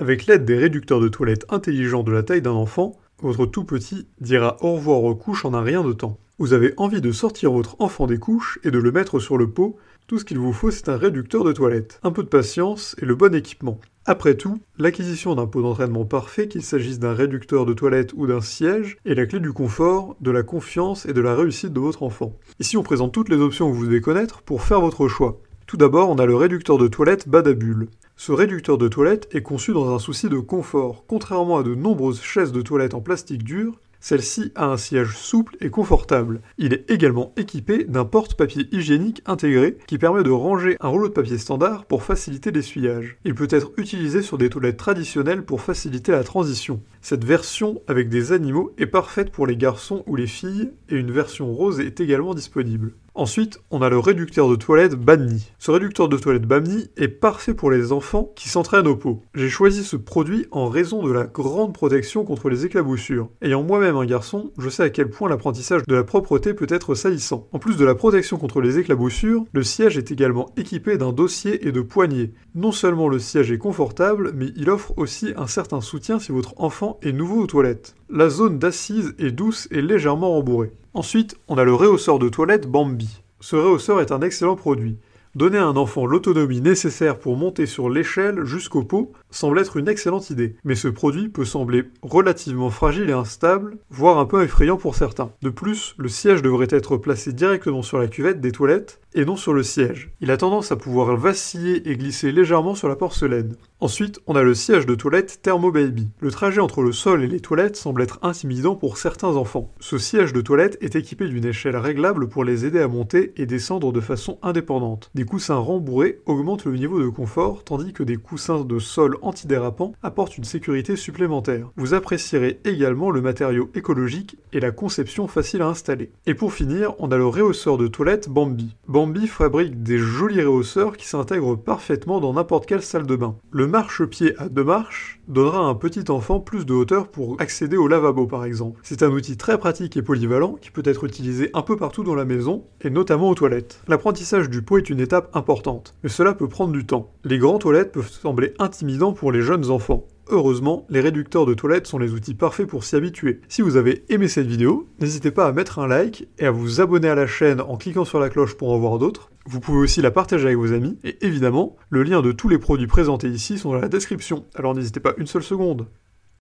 Avec l'aide des réducteurs de toilettes intelligents de la taille d'un enfant, votre tout petit dira au revoir aux couches en un rien de temps. Vous avez envie de sortir votre enfant des couches et de le mettre sur le pot, tout ce qu'il vous faut c'est un réducteur de toilette, un peu de patience et le bon équipement. Après tout, l'acquisition d'un pot d'entraînement parfait, qu'il s'agisse d'un réducteur de toilette ou d'un siège, est la clé du confort, de la confiance et de la réussite de votre enfant. Ici on présente toutes les options que vous devez connaître pour faire votre choix. Tout d'abord, on a le réducteur de toilette Badabul. Ce réducteur de toilette est conçu dans un souci de confort. Contrairement à de nombreuses chaises de toilette en plastique dur, celle-ci a un siège souple et confortable. Il est également équipé d'un porte-papier hygiénique intégré qui permet de ranger un rouleau de papier standard pour faciliter l'essuyage. Il peut être utilisé sur des toilettes traditionnelles pour faciliter la transition. Cette version avec des animaux est parfaite pour les garçons ou les filles et une version rose est également disponible. Ensuite, on a le réducteur de toilette Bamni. Ce réducteur de toilette Bamni est parfait pour les enfants qui s'entraînent au pot. J'ai choisi ce produit en raison de la grande protection contre les éclaboussures. Ayant moi-même un garçon, je sais à quel point l'apprentissage de la propreté peut être salissant. En plus de la protection contre les éclaboussures, le siège est également équipé d'un dossier et de poignées. Non seulement le siège est confortable, mais il offre aussi un certain soutien si votre enfant et nouveau aux toilettes. La zone d'assise est douce et légèrement rembourrée. Ensuite, on a le réhausseur de toilette Bambi. Ce réhausseur est un excellent produit. Donner à un enfant l'autonomie nécessaire pour monter sur l'échelle jusqu'au pot semble être une excellente idée, mais ce produit peut sembler relativement fragile et instable, voire un peu effrayant pour certains. De plus, le siège devrait être placé directement sur la cuvette des toilettes et non sur le siège. Il a tendance à pouvoir vaciller et glisser légèrement sur la porcelaine. Ensuite, on a le siège de toilette Thermo Baby. Le trajet entre le sol et les toilettes semble être intimidant pour certains enfants. Ce siège de toilette est équipé d'une échelle réglable pour les aider à monter et descendre de façon indépendante. Des coussins rembourrés augmentent le niveau de confort, tandis que des coussins de sol antidérapant apporte une sécurité supplémentaire. Vous apprécierez également le matériau écologique et la conception facile à installer. Et pour finir, on a le réhausseur de toilette Bambi. Bambi fabrique des jolis réhausseurs qui s'intègrent parfaitement dans n'importe quelle salle de bain. Le marchepied à deux marches donnera à un petit enfant plus de hauteur pour accéder au lavabo par exemple. C'est un outil très pratique et polyvalent qui peut être utilisé un peu partout dans la maison, et notamment aux toilettes. L'apprentissage du pot est une étape importante, mais cela peut prendre du temps. Les grandes toilettes peuvent sembler intimidants pour les jeunes enfants. Heureusement, les réducteurs de toilettes sont les outils parfaits pour s'y habituer. Si vous avez aimé cette vidéo, n'hésitez pas à mettre un like et à vous abonner à la chaîne en cliquant sur la cloche pour en voir d'autres. Vous pouvez aussi la partager avec vos amis, et évidemment, le lien de tous les produits présentés ici sont dans la description, alors n'hésitez pas une seule seconde.